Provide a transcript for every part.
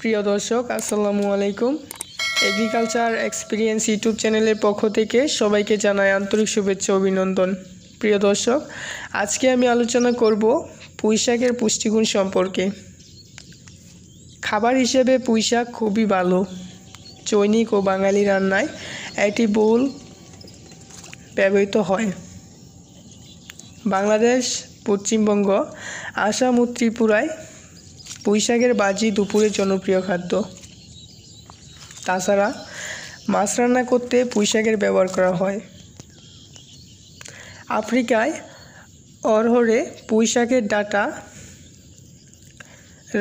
প্রিয় দর্শক আসসালামু আলাইকুম এগ্রিকালচার এক্সপিরিয়েন্স ইউটিউব চ্যানেলের পক্ষ থেকে সবাইকে জানাই আন্তরিক শুভেচ্ছা অভিনন্দন প্রিয় দর্শক আজকে আমি আলোচনা করব পুঁইশাকের পুষ্টিগুণ সম্পর্কে খাবার হিসেবে পুঁইশাক খুবই ভালো চৈনিক ও বাঙালি রান্নায় এটি বহুল ব্যবহৃত হয় বাংলাদেশ পশ্চিমবঙ্গ আসাম ও ত্রিপুরায় পুঁইশাকের বাজি দুপুরের জনপ্রিয় খাদ্য তাছাড়া মাছ রান্না করতে পুঁইশাকের ব্যবহার করা হয় আফ্রিকায় অরহরে পুঁইশাকের ডাটা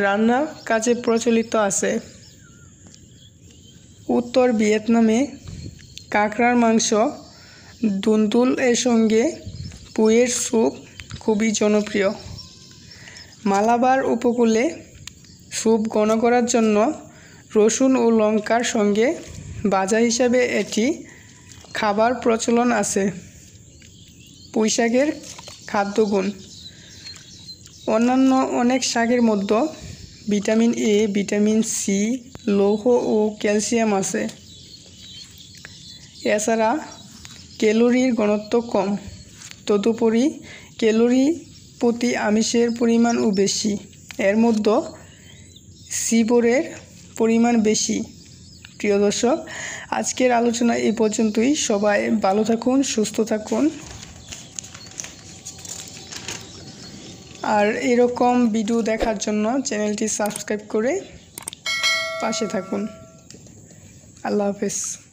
রান্না কাজে প্রচলিত আছে উত্তর ভিয়েতনামে কাঁকড়ার মাংস দুন্দুল এর সঙ্গে পুয়ের স্যুপ খুবই জনপ্রিয় মালাবার উপকূলে স্যুপ ঘন করার জন্য রসুন ও লঙ্কার সঙ্গে বাজা হিসাবে এটি খাবার প্রচলন আছে পুঁইশাকের খাদ্যগুণ অন্যান্য অনেক শাকের মধ্যে ভিটামিন এ ভিটামিন সি লৌহ ও ক্যালসিয়াম আছে এছাড়া ক্যালোরির গণত্ব কম তদুপরি ক্যালোরি প্রতি আমিষের পরিমাণও বেশি এর মধ্যে সিবোরের পরিমাণ বেশি প্রিয় দর্শক আজকের আলোচনা এই পর্যন্তই সবাই ভালো থাকুন সুস্থ থাকুন আর এরকম ভিডিও দেখার জন্য চ্যানেলটি সাবস্ক্রাইব করে পাশে থাকুন আল্লাহ হাফেজ